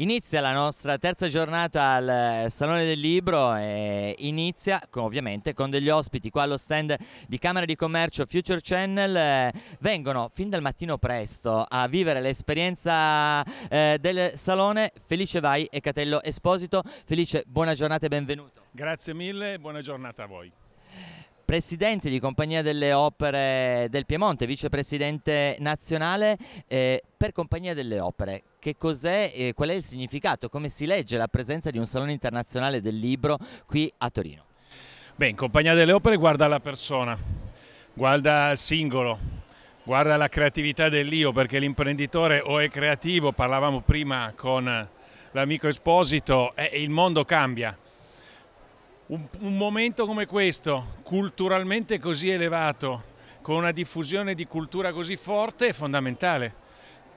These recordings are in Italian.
Inizia la nostra terza giornata al eh, Salone del Libro e inizia con, ovviamente con degli ospiti qua allo stand di Camera di Commercio Future Channel. Eh, vengono fin dal mattino presto a vivere l'esperienza eh, del Salone Felice Vai e Catello Esposito. Felice, buona giornata e benvenuto. Grazie mille, e buona giornata a voi presidente di Compagnia delle Opere del Piemonte, vicepresidente nazionale eh, per Compagnia delle Opere. Che cos'è, eh, qual è il significato, come si legge la presenza di un salone internazionale del libro qui a Torino? Beh, in Compagnia delle Opere guarda la persona, guarda il singolo, guarda la creatività dell'io, perché l'imprenditore o è creativo, parlavamo prima con l'amico Esposito, eh, il mondo cambia un, un momento come questo, culturalmente così elevato, con una diffusione di cultura così forte, è fondamentale.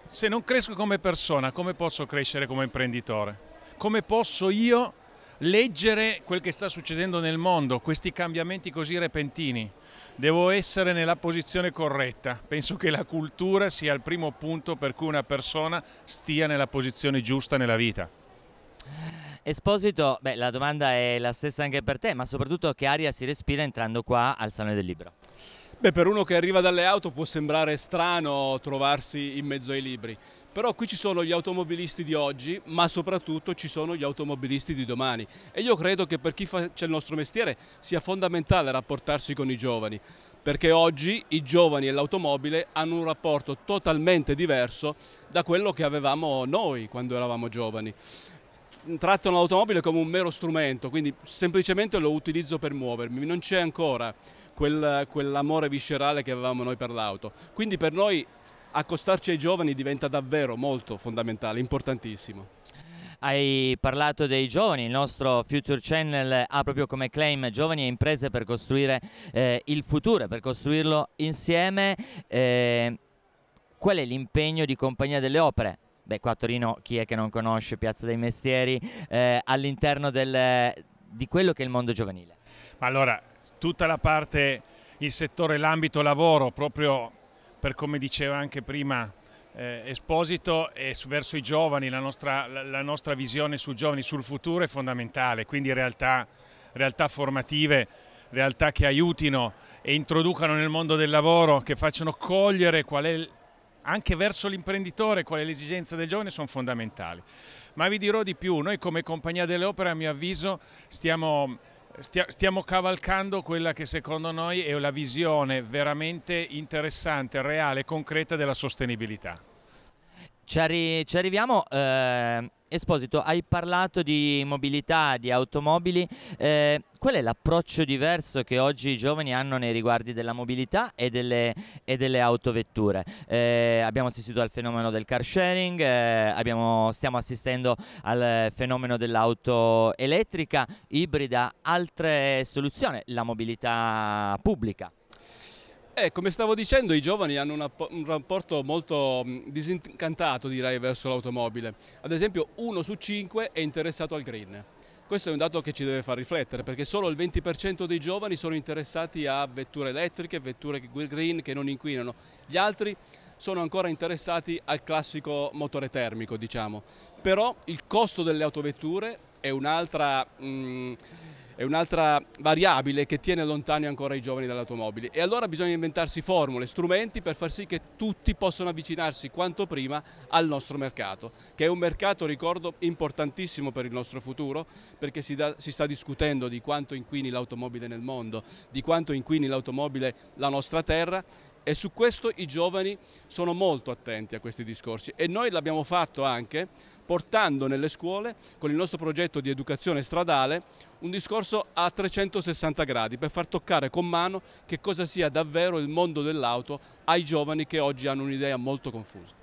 Se non cresco come persona, come posso crescere come imprenditore? Come posso io leggere quel che sta succedendo nel mondo, questi cambiamenti così repentini. Devo essere nella posizione corretta. Penso che la cultura sia il primo punto per cui una persona stia nella posizione giusta nella vita. Esposito, beh, la domanda è la stessa anche per te, ma soprattutto che aria si respira entrando qua al Salone del Libro? Beh, per uno che arriva dalle auto può sembrare strano trovarsi in mezzo ai libri, però qui ci sono gli automobilisti di oggi, ma soprattutto ci sono gli automobilisti di domani e io credo che per chi faccia il nostro mestiere sia fondamentale rapportarsi con i giovani, perché oggi i giovani e l'automobile hanno un rapporto totalmente diverso da quello che avevamo noi quando eravamo giovani trattano l'automobile come un mero strumento, quindi semplicemente lo utilizzo per muovermi, non c'è ancora quel, quell'amore viscerale che avevamo noi per l'auto. Quindi per noi accostarci ai giovani diventa davvero molto fondamentale, importantissimo. Hai parlato dei giovani, il nostro Future Channel ha proprio come claim giovani e imprese per costruire eh, il futuro, per costruirlo insieme. Eh, qual è l'impegno di Compagnia delle Opere beh qua a Torino chi è che non conosce Piazza dei Mestieri, eh, all'interno di quello che è il mondo giovanile? Ma allora, tutta la parte, il settore, l'ambito lavoro, proprio per come diceva anche prima eh, Esposito, è verso i giovani, la nostra, la, nostra visione sui giovani, sul futuro è fondamentale, quindi realtà, realtà formative, realtà che aiutino e introducano nel mondo del lavoro, che facciano cogliere qual è anche verso l'imprenditore quali le esigenze del giovane sono fondamentali. Ma vi dirò di più, noi come Compagnia delle Opere a mio avviso stiamo stiamo cavalcando quella che secondo noi è la visione veramente interessante, reale, concreta della sostenibilità. Ci, arri ci arriviamo. Eh, Esposito, hai parlato di mobilità, di automobili. Eh, qual è l'approccio diverso che oggi i giovani hanno nei riguardi della mobilità e delle, e delle autovetture? Eh, abbiamo assistito al fenomeno del car sharing, eh, abbiamo, stiamo assistendo al fenomeno dell'auto elettrica, ibrida, altre soluzioni, la mobilità pubblica. Eh, come stavo dicendo, i giovani hanno una, un rapporto molto mm, disincantato direi, verso l'automobile. Ad esempio, uno su cinque è interessato al green. Questo è un dato che ci deve far riflettere perché solo il 20% dei giovani sono interessati a vetture elettriche, vetture green che non inquinano. Gli altri sono ancora interessati al classico motore termico, diciamo. Però il costo delle autovetture è un'altra... Mm, è un'altra variabile che tiene lontani ancora i giovani dall'automobile e allora bisogna inventarsi formule, strumenti per far sì che tutti possano avvicinarsi quanto prima al nostro mercato, che è un mercato, ricordo, importantissimo per il nostro futuro perché si, da, si sta discutendo di quanto inquini l'automobile nel mondo, di quanto inquini l'automobile la nostra terra e su questo i giovani sono molto attenti a questi discorsi e noi l'abbiamo fatto anche portando nelle scuole con il nostro progetto di educazione stradale un discorso a 360 gradi per far toccare con mano che cosa sia davvero il mondo dell'auto ai giovani che oggi hanno un'idea molto confusa.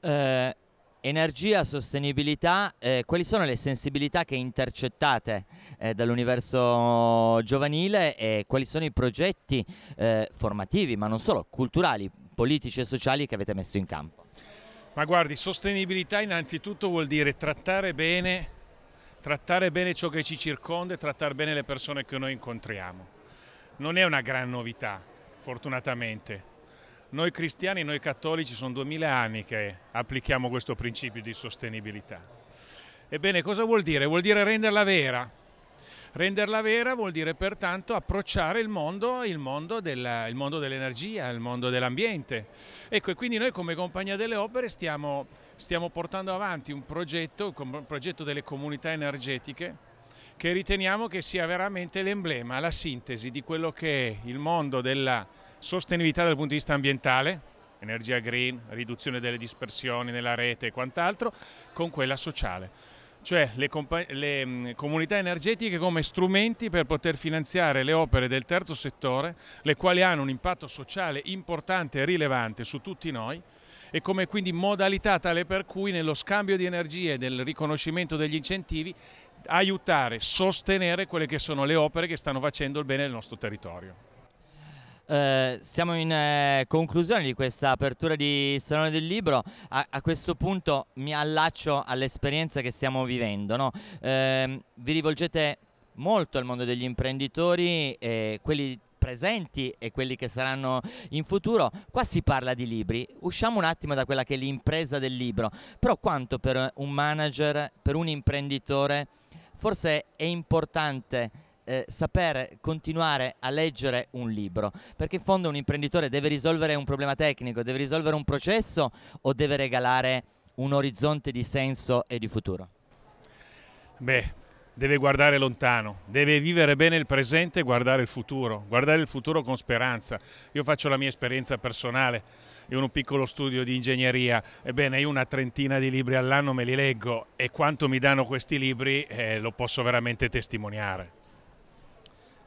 Eh Energia, sostenibilità, eh, quali sono le sensibilità che intercettate eh, dall'universo giovanile e quali sono i progetti eh, formativi, ma non solo, culturali, politici e sociali che avete messo in campo? Ma guardi, sostenibilità innanzitutto vuol dire trattare bene, trattare bene ciò che ci circonda e trattare bene le persone che noi incontriamo. Non è una gran novità, fortunatamente noi cristiani, noi cattolici, sono duemila anni che applichiamo questo principio di sostenibilità. Ebbene, cosa vuol dire? Vuol dire renderla vera. Renderla vera vuol dire pertanto approcciare il mondo, il mondo, dell'energia, il mondo dell'ambiente. ecco, e quindi noi come Compagnia delle Opere stiamo, stiamo portando avanti un progetto, un progetto delle comunità energetiche che riteniamo che sia veramente l'emblema, la sintesi di quello che è il mondo della sostenibilità dal punto di vista ambientale, energia green, riduzione delle dispersioni nella rete e quant'altro, con quella sociale. Cioè le, le mm, comunità energetiche come strumenti per poter finanziare le opere del terzo settore, le quali hanno un impatto sociale importante e rilevante su tutti noi, e come quindi modalità tale per cui nello scambio di energie e del riconoscimento degli incentivi aiutare, sostenere quelle che sono le opere che stanno facendo il bene del nostro territorio. Eh, siamo in eh, conclusione di questa apertura di Salone del Libro. A, a questo punto mi allaccio all'esperienza che stiamo vivendo. No? Eh, vi rivolgete molto al mondo degli imprenditori, quelli presenti e quelli che saranno in futuro. Qua si parla di libri, usciamo un attimo da quella che è l'impresa del libro, però quanto per un manager, per un imprenditore, forse è importante eh, saper continuare a leggere un libro, perché in fondo un imprenditore deve risolvere un problema tecnico, deve risolvere un processo o deve regalare un orizzonte di senso e di futuro? Beh, deve guardare lontano, deve vivere bene il presente e guardare il futuro, guardare il futuro con speranza. Io faccio la mia esperienza personale in un piccolo studio di ingegneria, ebbene io una trentina di libri all'anno me li leggo e quanto mi danno questi libri eh, lo posso veramente testimoniare.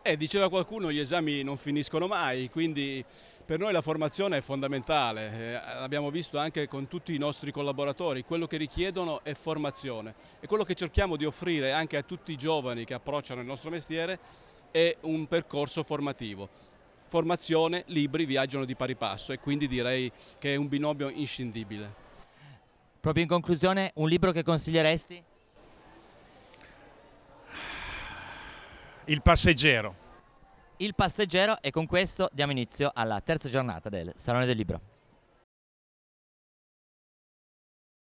Eh, diceva qualcuno gli esami non finiscono mai, quindi per noi la formazione è fondamentale, eh, l'abbiamo visto anche con tutti i nostri collaboratori, quello che richiedono è formazione e quello che cerchiamo di offrire anche a tutti i giovani che approcciano il nostro mestiere è un percorso formativo. Formazione, libri viaggiano di pari passo e quindi direi che è un binomio inscindibile. Proprio in conclusione, un libro che consiglieresti? Il passeggero. Il passeggero e con questo diamo inizio alla terza giornata del Salone del Libro.